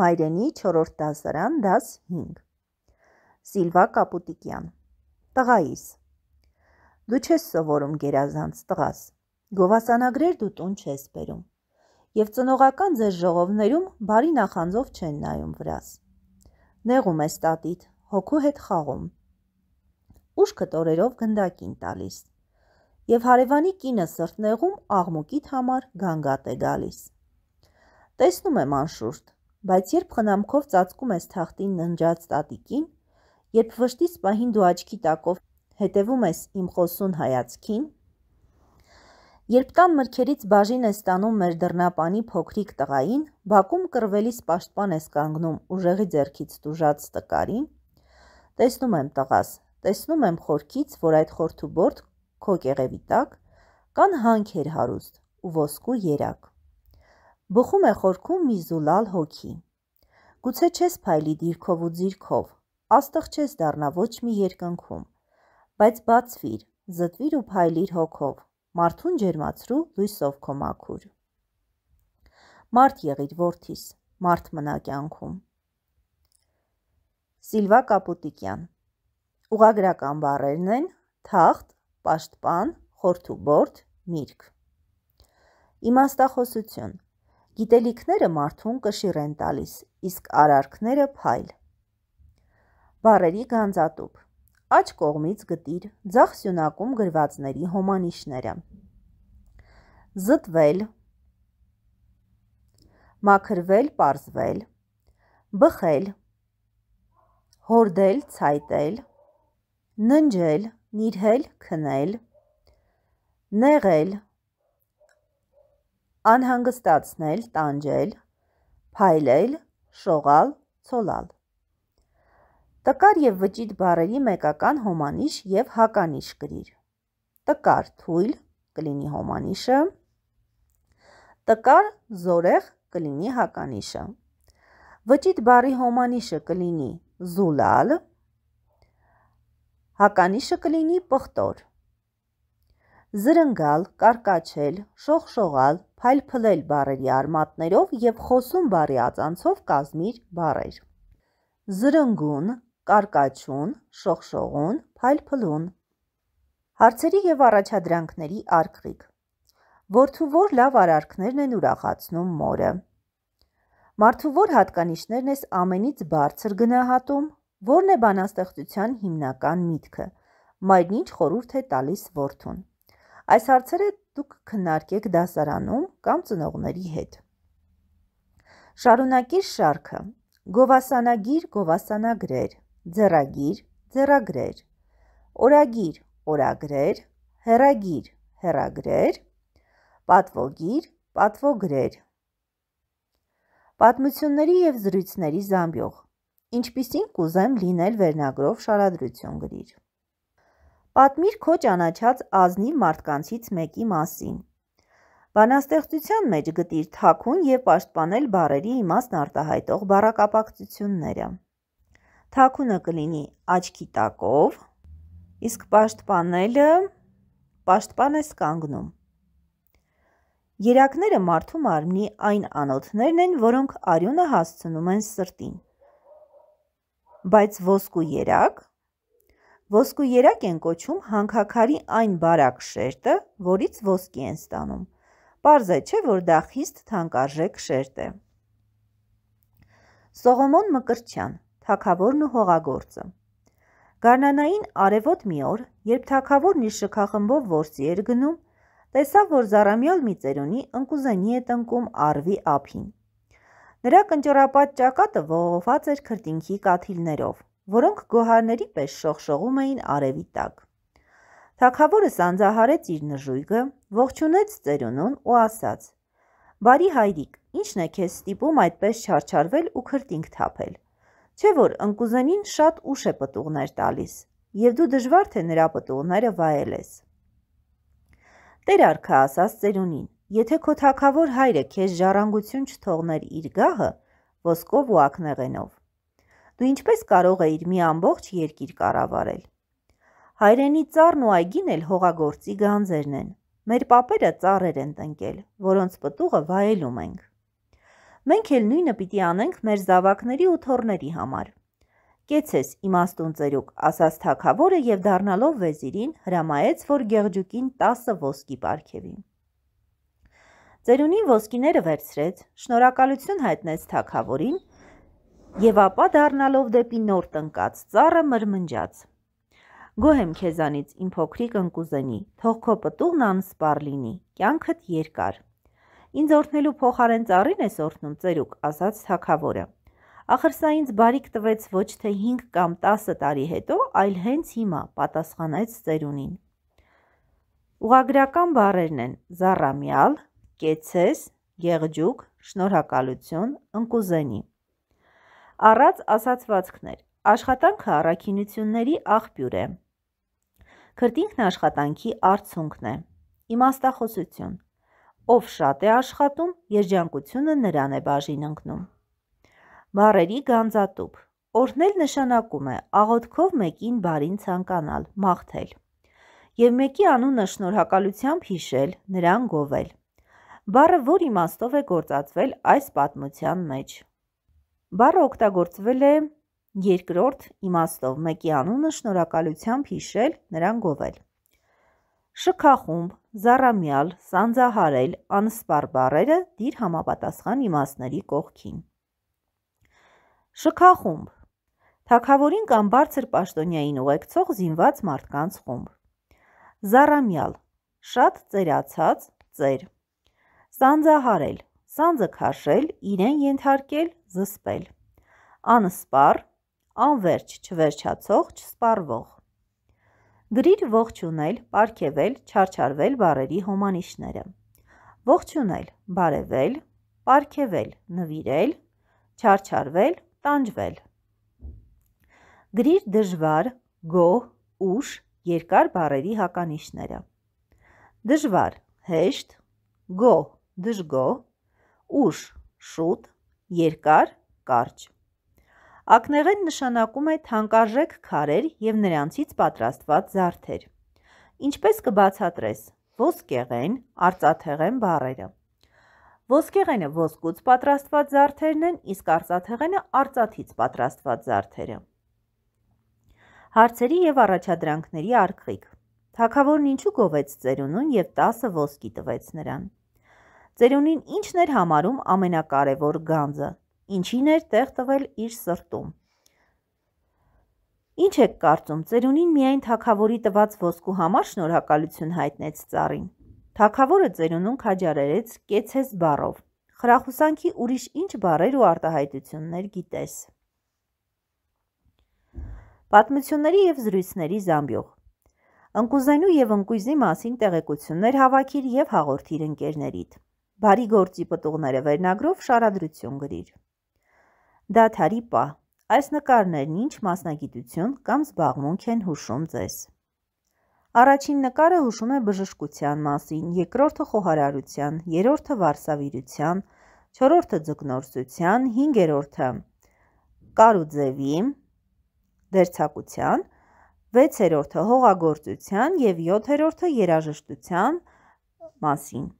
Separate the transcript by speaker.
Speaker 1: Մայրենի 4-րդ դասարան, դաս 5։ Սիլվա Կապուտիկյան։ Տղայիս։ Դու չես սովորում գերազանց տղաս։ Գովասանագրեր դու տուն չես բերում։ Եվ ծնողական ձեր ժողովներում բարի նախանձով չեն նայում վրաս։ Նեղում ես տատիդ, հոգու հետ խաղում։ Ուշքը տորերով գնդակին տալիս։ Եվ հարևանի կինը սրտնեղում աղմուկիդ համար գանգատ է գալիս։ Տեսնում եմ անշուրտ, Բայց երբ խնամքով ծածկում ես թախտին ննջած տատիկին, երբ վշտի սպահին դու աչքի տակով հետևում ես իմ խոսուն հայացքին, երբ տան մրգերից բաժին ես տանում մեր դռնապանի փոքրիկ տղային, բակում կրվելիս պաշտպան ես կանգնում ուժեղի ձեռքից տուժած տկարին, տեսնում եմ տղաս, տեսնում եմ խորքից, որ այդ խորթու բորդ քո կեղևի տակ կան հանքեր հարուստ ու ոսկու երակ։ Բխում է խորքում մի զուլալ հոգի։ Գուցե չես փայլի դիրքով ու ձիրքով, աստղ չես դառնա ոչ մի երկնքում, բայց բացվիր, զտվիր ու փայլիր հոգով, մարդուն ջերմացրու լույսով քո մաքուր։ Մարդ եղիր worth-իս, մարդ մնա կյանքում։ Սիլվա Կապուտիկյան։ Ուղագրական բառերն են թախտ, պաշտպան, խորթուբորդ, միրգ։ Իմաստախոսություն Գիտելիքները մարդուն կշիռ են տալիս, իսկ արարքները փայլ։ Բարերի գանձատուփ։ Աջ կողմից գտիր ձախ սյունակում գրվածների հոմանիշները։ Զտվել, մաքրվել, պարզվել, բխել, հորդել, ցայտել, ննջել, նիրհել, քնել, նեղել, անհանգստացնել, տանջել, փայլել, շողալ, ցոլալ։ Տկար եւ վճիտ բառերի մեկական հոմանիշ եւ հականիշ գրիր։ Տկար թույլ կլինի հոմանիշը։ Տկար զորեղ կլինի հականիշը։ Վճիտ բառի հոմանիշը կլինի զուլալ։ Հականիշը կլինի պղտոր զրնգալ, կարկաչել, շողշողալ, փայլփլել բարերի արմատներով եւ խոսում բարի ածանցով կազմիր բարեր։ Զրնգուն, կարկաչուն, շողշողուն, փայլփլուն։ Հարցերի եւ առաջադրանքների արկղիկ։ Որթու որ լավ արարքներն են ուրախացնում մորը։ Մարդու որ հատկանիշներն ես ամենից բարձր գնահատում, որն է բանաստեղծության հիմնական միտքը։ Մայրն ինչ խորհուրդ է տալիս որդուն։ Այս հարցերը դուք քննարկեք դասարանում կամ ծնողների հետ։ Շարունակիր շարքը. գովասանագիր, գովասանագրեր, ձեռագիր, ձեռագրեր, օրագիր, օրագրեր, հերագիր, հերագրեր, պատվոգիր, պատվոգրեր։ Պատմությունների եւ զրույցների զամբյուղ։ Ինչպիսին կուզեմ լինել վերնագրով շարադրություն գրիր։ Պատմիր քո ճանաչած ազնիվ մարդկանցից մեկի մասին։ Բանաստեղծության մեջ գտիր թաքուն եւ պաշտպանել բարերի իմաստն արտահայտող բառակապակցությունները։ Թաքունը կլինի աչքի տակով, իսկ պաշտպանելը պաշտպան է սկանգնում։ Երակները մարդու մարմնի այն անոթներն են, որոնք արյունը հասցնում են սրտին։ Բայց ոսկու երակ Ոսկու երակ են կոչում հանքաքարի այն բարակ շերտը, որից ոսկի են ստանում։ Պարզ է չէ, որ դա խիստ թանկարժեք շերտ է։ Սողոմոն Մկրտչյան, Թագավորն ու հողագործը։ Գարնանային արևոտ մի օր, երբ թագավորն իր շքախմբով որսի էր գնում, տեսավ, որ Զարամյալ մի ծերունի ընկուզենի է տնկում արվի ափին։ Նրա կնճռապատ ճակատը ողողված էր քրտինքի կաթիլներով որոնք գոհարների պես շողշողում էին արևի տակ։ Թագավորը սանձահարեց իր նժույգը, ողջունեց ծերունուն ու ասաց. «Բարի հայրիկ, ի՞նչն է քեզ ստիպում այդպես չարչարվել ու քրտինք թափել։ Չէ որ ընկուզենին շատ ուշ է պտուղներ տալիս, եւ դու դժվար թե նրա պտուղները վայելես»։ Տեր արքա ասաց ծերունին. «Եթե քո թագավոր հայրը քեզ ժառանգություն չթողներ իր գահը, ոսկով ու ակնեղենով, Դու ինչպես կարող էիր մի ամբողջ երկիր կառավարել։ Հայրենի ծառն ու այգին էլ հողագործի գանձերն են։ Մեր papերը ծառեր են տնկել, որոնց պտուղը վայելում ենք։ Մենք էլ նույնը պիտի անենք մեր զավակների ու թորների համար։ Կեցես իմաստուն ծերուկ, ասաց թակավորը եւ դառնալով վեզիրին հրամայեց, որ գեղջուկին 10 ոսկի պարգևի։ Ծերունին ոսկիները վերցրեց, շնորհակալություն հայտնեց թակավորին եւ ապա դառնալով դեպի նոր տնկած ծառը մրմնջաց։ Գոհ եմ քեզանից, իմ փոքրիկ ընկուզենի, թող քո պտուղն անսպար լինի, կյանքդ երկար։ Ինձ օրհնելու փոխարեն ծառին ես օրհնում ծերուկ, ասաց թակավորը։ Ախր սա ինձ բարիք տվեց ոչ թե 5 կամ 10 տարի հետո, այլ հենց հիմա, պատասխանեց ծերունին։ Ուղագրական բառերն են՝ զառամյալ, կեցես, գեղջուկ, շնորհակալություն, ընկուզենի առած ասացվածքներ։ Աշխատանքը առաքինությունների աղբյուր է։ Քրտինքն աշխատանքի արդյունքն է։ Իմաստախոսություն։ Ով շատ է աշխատում, երջանկությունը նրան է բաժին ընկնում։ Բարերի գանձատուփ։ Օրհնել նշանակում է աղոթքով մեկին բարին ցանկանալ, մաղթել եւ մեկի անունը շնորհակալությամբ հիշել, նրան գովել։ Բառը որ իմաստով է գործածվել այս պատմության մեջ։ Բառը օգտագործվել է երկրորդ իմաստով մեկի անունը շնորհակալությամբ հիշել, նրան գովել։ Շքախումբ, զառամյալ, սանձահարել, անսպառ բառերը դիր համապատասխան իմաստների կողքին։ Շքախումբ Թակավորին կամ բարձր պաշտոնյային ուղեկցող զինված մարդկանց խումբ։ Զառամյալ. շատ ծերացած, ծեր։ Սանձահարել սանձը քաշել, իրեն ենթարկել, զսպել։ Անսպար, անverջ չվերջացող, չսպարվող։ Գրիր ողջունել, պարգևել, չարչարվել բարերի հոմանիշները։ Ողջունել, բարևել, պարգևել, նվիրել, չարչարվել, տանջվել։ Գրիր դժվար, գոհ, ուշ, երկար բարերի հականիշները։ Դժվար, հեշտ, գոհ, դժգոհ, ուշ, շուտ, երկար, կարճ։ Ակնեղեն նշանակում է թանկարժեք քարեր եւ նրանցից պատրաստված զարդեր։ Ինչպես կբացատրես ոսկեղեն, արծաթեղեն բառերը։ Ոսկեղենը ոսկուց պատրաստված զարդերն են, իսկ արծաթեղենը արծաթից պատրաստված զարդերը։ Հարցերի եւ առաջադրանքների արկղիկ։ Թագավորն ինչու գովեց ծերունուն եւ 10 ոսկի տվեց նրան ծերունին ինչն էր համարում ամենակարևոր գանձը, ինչին էր տեղ տվել իր սրտում։ Ինչ եք կարծում, ծերունին միայն թակավորի տված ոսկու համար շնորհակալություն հայտնեց ծառին։ Թակավորը ծերունուն քաջարերեց կեցես բառով։ Խրախուսանքի ուրիշ ինչ բառեր ու արտահայտություններ գիտես։ Պատմությունների եւ զրույցների զամբյուղ Ընկուզենու եւ ընկույզի մասին տեղեկություններ հավաքիր եւ հաղորդիր ընկերներիդ։ Բարի գործի պտուղները վերնագրով շարադրություն գրիր։ Դա թարի պա։ Այս նկարներն ինչ մասնագիտություն կամ զբաղմունք են հուշում ձեզ։ Առաջին նկարը հուշում է բժշկության մասին, երկրորդը խոհարարության, երրորդը վարսավիրության, չորրորդը ձկնորսության, հինգերորդը կարուձևի, դերցակության, վեցերորդը հողագործության եւ 7-րդը երաժշտության մասին։